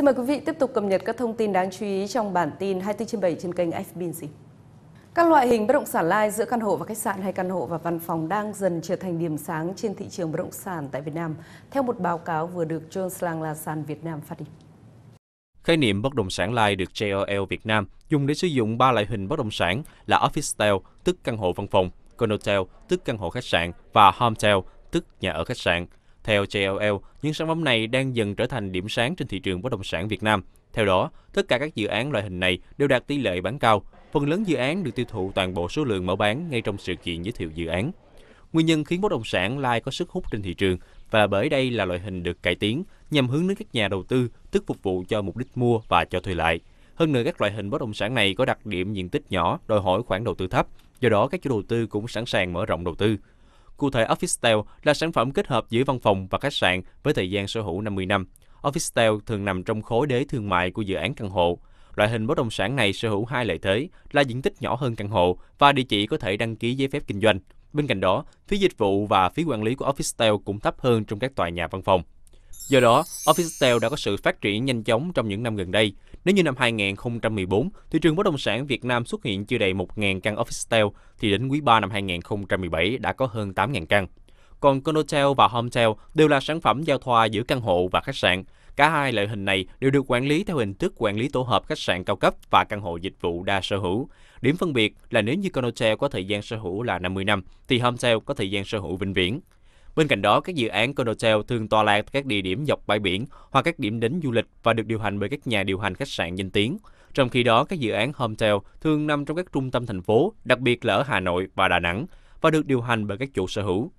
Xin mời quý vị tiếp tục cập nhật các thông tin đáng chú ý trong bản tin 24 trên 7 trên kênh FBNC. Các loại hình bất động sản lai giữa căn hộ và khách sạn hay căn hộ và văn phòng đang dần trở thành điểm sáng trên thị trường bất động sản tại Việt Nam, theo một báo cáo vừa được John Slang Lasan Việt Nam phát đi. Khái niệm bất động sản lai được JLL Việt Nam dùng để sử dụng ba loại hình bất động sản là office style, tức căn hộ văn phòng, conotel, tức căn hộ khách sạn và hometel, tức nhà ở khách sạn. Theo JLL, những sản phẩm này đang dần trở thành điểm sáng trên thị trường bất động sản Việt Nam. Theo đó, tất cả các dự án loại hình này đều đạt tỷ lệ bán cao. Phần lớn dự án được tiêu thụ toàn bộ số lượng mở bán ngay trong sự kiện giới thiệu dự án. Nguyên nhân khiến bất động sản lai có sức hút trên thị trường và bởi đây là loại hình được cải tiến nhằm hướng đến các nhà đầu tư, tức phục vụ cho mục đích mua và cho thuê lại. Hơn nữa, các loại hình bất động sản này có đặc điểm diện tích nhỏ, đòi hỏi khoản đầu tư thấp, do đó các chủ đầu tư cũng sẵn sàng mở rộng đầu tư. Cụ thể, Officetel là sản phẩm kết hợp giữa văn phòng và khách sạn với thời gian sở hữu 50 năm. Officetel thường nằm trong khối đế thương mại của dự án căn hộ. Loại hình bất động sản này sở hữu hai lợi thế là diện tích nhỏ hơn căn hộ và địa chỉ có thể đăng ký giấy phép kinh doanh. Bên cạnh đó, phí dịch vụ và phí quản lý của Officetel cũng thấp hơn trong các tòa nhà văn phòng. Do đó, Officetel đã có sự phát triển nhanh chóng trong những năm gần đây. Nếu như năm 2014, thị trường bất động sản Việt Nam xuất hiện chưa đầy 1.000 căn Officetel, thì đến quý 3 năm 2017 đã có hơn 8.000 căn. Còn Conotel và Hometel đều là sản phẩm giao thoa giữa căn hộ và khách sạn. Cả hai loại hình này đều được quản lý theo hình thức quản lý tổ hợp khách sạn cao cấp và căn hộ dịch vụ đa sở hữu. Điểm phân biệt là nếu như Conotel có thời gian sở hữu là 50 năm, thì Hometel có thời gian sở hữu vĩnh viễn. Bên cạnh đó, các dự án Condotel thường tọa lạc các địa điểm dọc bãi biển hoặc các điểm đến du lịch và được điều hành bởi các nhà điều hành khách sạn danh tiếng. Trong khi đó, các dự án Hometel thường nằm trong các trung tâm thành phố, đặc biệt là ở Hà Nội và Đà Nẵng, và được điều hành bởi các chủ sở hữu.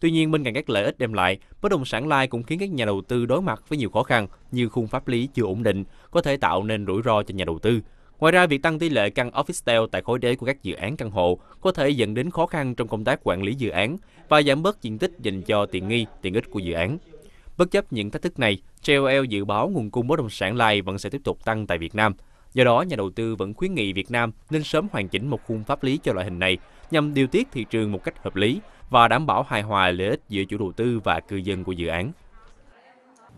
Tuy nhiên, bên cạnh các lợi ích đem lại, bất động sản lai cũng khiến các nhà đầu tư đối mặt với nhiều khó khăn như khung pháp lý chưa ổn định, có thể tạo nên rủi ro cho nhà đầu tư, Ngoài ra, việc tăng tỷ lệ căn office sale tại khối đế của các dự án căn hộ có thể dẫn đến khó khăn trong công tác quản lý dự án và giảm bớt diện tích dành cho tiện nghi, tiện ích của dự án. Bất chấp những thách thức này, JLL dự báo nguồn cung bất động sản lai vẫn sẽ tiếp tục tăng tại Việt Nam. Do đó, nhà đầu tư vẫn khuyến nghị Việt Nam nên sớm hoàn chỉnh một khung pháp lý cho loại hình này nhằm điều tiết thị trường một cách hợp lý và đảm bảo hài hòa lợi ích giữa chủ đầu tư và cư dân của dự án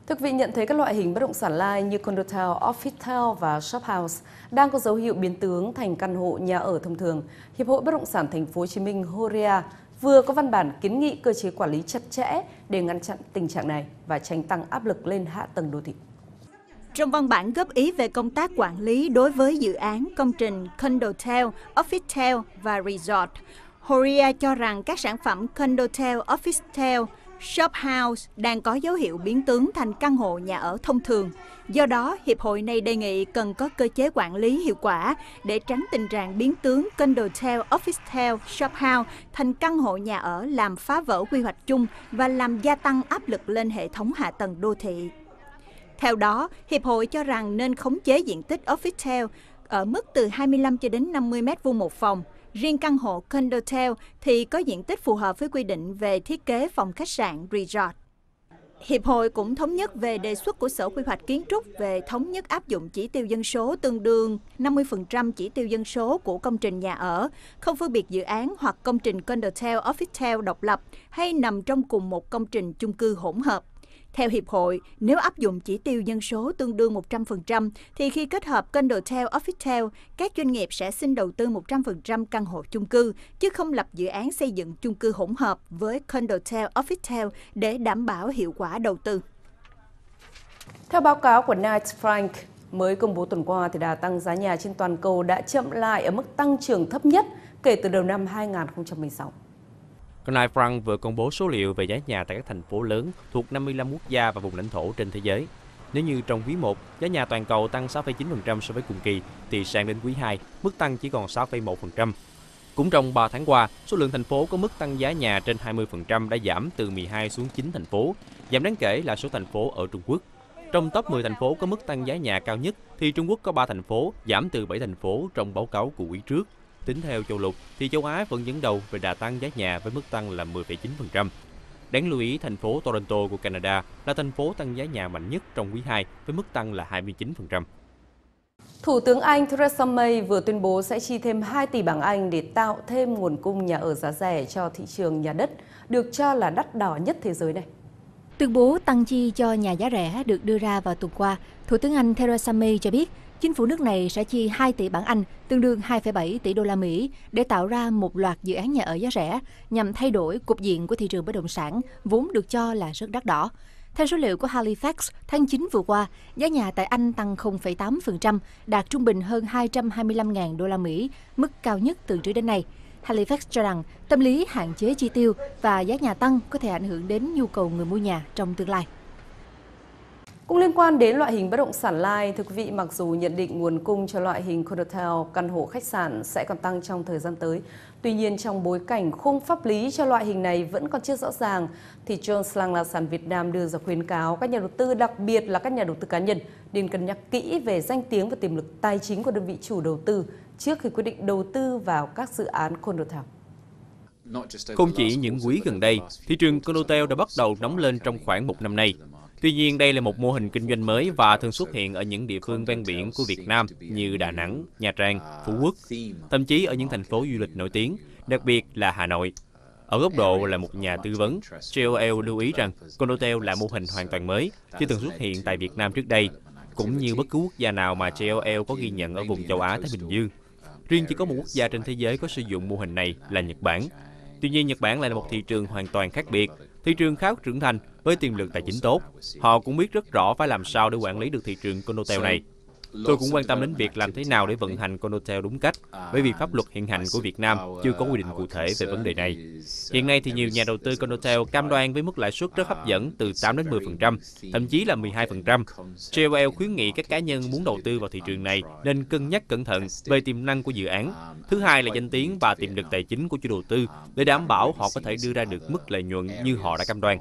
thực quý vị, nhận thấy các loại hình bất động sản lai như condo town, office town và shop house đang có dấu hiệu biến tướng thành căn hộ nhà ở thông thường, Hiệp hội Bất động sản Thành phố Hồ Chí Minh Horea vừa có văn bản kiến nghị cơ chế quản lý chặt chẽ để ngăn chặn tình trạng này và tránh tăng áp lực lên hạ tầng đô thị. Trong văn bản góp ý về công tác quản lý đối với dự án, công trình condo town, office town và resort, Horia cho rằng các sản phẩm condo town, shop house đang có dấu hiệu biến tướng thành căn hộ nhà ở thông thường. Do đó, hiệp hội này đề nghị cần có cơ chế quản lý hiệu quả để tránh tình trạng biến tướng Condotel, Officetel, shop house thành căn hộ nhà ở làm phá vỡ quy hoạch chung và làm gia tăng áp lực lên hệ thống hạ tầng đô thị. Theo đó, hiệp hội cho rằng nên khống chế diện tích Officetel ở mức từ 25 cho đến 50 m vuông một phòng – Riêng căn hộ Condotel thì có diện tích phù hợp với quy định về thiết kế phòng khách sạn Resort. Hiệp hội cũng thống nhất về đề xuất của Sở Quy hoạch Kiến trúc về thống nhất áp dụng chỉ tiêu dân số tương đương 50% chỉ tiêu dân số của công trình nhà ở, không phân biệt dự án hoặc công trình Condotel Office Tower độc lập hay nằm trong cùng một công trình chung cư hỗn hợp. Theo Hiệp hội, nếu áp dụng chỉ tiêu dân số tương đương 100%, thì khi kết hợp Condotel Officetel, các doanh nghiệp sẽ xin đầu tư 100% căn hộ chung cư, chứ không lập dự án xây dựng chung cư hỗn hợp với Condotel Officetel để đảm bảo hiệu quả đầu tư. Theo báo cáo của Knight Frank, mới công bố tuần qua thì đà tăng giá nhà trên toàn cầu đã chậm lại ở mức tăng trưởng thấp nhất kể từ đầu năm 2016. Canai Frank vừa công bố số liệu về giá nhà tại các thành phố lớn thuộc 55 quốc gia và vùng lãnh thổ trên thế giới. Nếu như trong quý 1, giá nhà toàn cầu tăng 6,9% so với cùng kỳ, thì sang đến quý 2, mức tăng chỉ còn 6,1%. Cũng trong 3 tháng qua, số lượng thành phố có mức tăng giá nhà trên 20% đã giảm từ 12 xuống 9 thành phố, giảm đáng kể là số thành phố ở Trung Quốc. Trong top 10 thành phố có mức tăng giá nhà cao nhất thì Trung Quốc có 3 thành phố giảm từ 7 thành phố trong báo cáo của quý trước Tính theo châu lục thì châu Á vẫn dẫn đầu về đà tăng giá nhà với mức tăng là 10,9%. Đáng lưu ý, thành phố Toronto của Canada là thành phố tăng giá nhà mạnh nhất trong quý 2 với mức tăng là 29%. Thủ tướng Anh Theresa May vừa tuyên bố sẽ chi thêm 2 tỷ bảng Anh để tạo thêm nguồn cung nhà ở giá rẻ cho thị trường nhà đất, được cho là đắt đỏ nhất thế giới này. Tuyên bố tăng chi cho nhà giá rẻ được đưa ra vào tuần qua. Thủ tướng Anh Theresa May cho biết Chính phủ nước này sẽ chi 2 tỷ bảng Anh, tương đương 2,7 tỷ đô la Mỹ để tạo ra một loạt dự án nhà ở giá rẻ nhằm thay đổi cục diện của thị trường bất động sản vốn được cho là rất đắt đỏ. Theo số liệu của Halifax, tháng 9 vừa qua, giá nhà tại Anh tăng 0,8%, đạt trung bình hơn 225.000 đô la Mỹ, mức cao nhất từ trước đến nay. Halifax cho rằng tâm lý hạn chế chi tiêu và giá nhà tăng có thể ảnh hưởng đến nhu cầu người mua nhà trong tương lai. Cũng liên quan đến loại hình bất động sản lai, thưa quý vị, mặc dù nhận định nguồn cung cho loại hình condotel, căn hộ khách sạn sẽ còn tăng trong thời gian tới, tuy nhiên trong bối cảnh khung pháp lý cho loại hình này vẫn còn chưa rõ ràng, thì Jones Lang là Sản Việt Nam đưa ra khuyến cáo các nhà đầu tư, đặc biệt là các nhà đầu tư cá nhân, nên cân nhắc kỹ về danh tiếng và tiềm lực tài chính của đơn vị chủ đầu tư trước khi quyết định đầu tư vào các dự án condotel. Không chỉ những quý gần đây, thị trường condotel đã bắt đầu nóng lên trong khoảng một năm nay. Tuy nhiên, đây là một mô hình kinh doanh mới và thường xuất hiện ở những địa phương ven biển của Việt Nam như Đà Nẵng, Nha Trang, Phú Quốc, thậm chí ở những thành phố du lịch nổi tiếng, đặc biệt là Hà Nội. Ở góc độ là một nhà tư vấn, JOL lưu ý rằng Condotel là mô hình hoàn toàn mới, chưa từng xuất hiện tại Việt Nam trước đây, cũng như bất cứ quốc gia nào mà JOL có ghi nhận ở vùng châu Á-Thái Bình Dương. Riêng chỉ có một quốc gia trên thế giới có sử dụng mô hình này là Nhật Bản, Tuy nhiên, Nhật Bản lại là một thị trường hoàn toàn khác biệt, thị trường khá trưởng thành với tiềm lực tài chính tốt. Họ cũng biết rất rõ phải làm sao để quản lý được thị trường conotel này. Tôi cũng quan tâm đến việc làm thế nào để vận hành Condotel đúng cách, bởi vì pháp luật hiện hành của Việt Nam chưa có quy định cụ thể về vấn đề này. Hiện nay thì nhiều nhà đầu tư Condotel cam đoan với mức lãi suất rất hấp dẫn từ 8 đến 10%, thậm chí là 12%. JOL khuyến nghị các cá nhân muốn đầu tư vào thị trường này nên cân nhắc cẩn thận về tiềm năng của dự án. Thứ hai là danh tiếng và tiềm lực tài chính của chủ đầu tư để đảm bảo họ có thể đưa ra được mức lợi nhuận như họ đã cam đoan.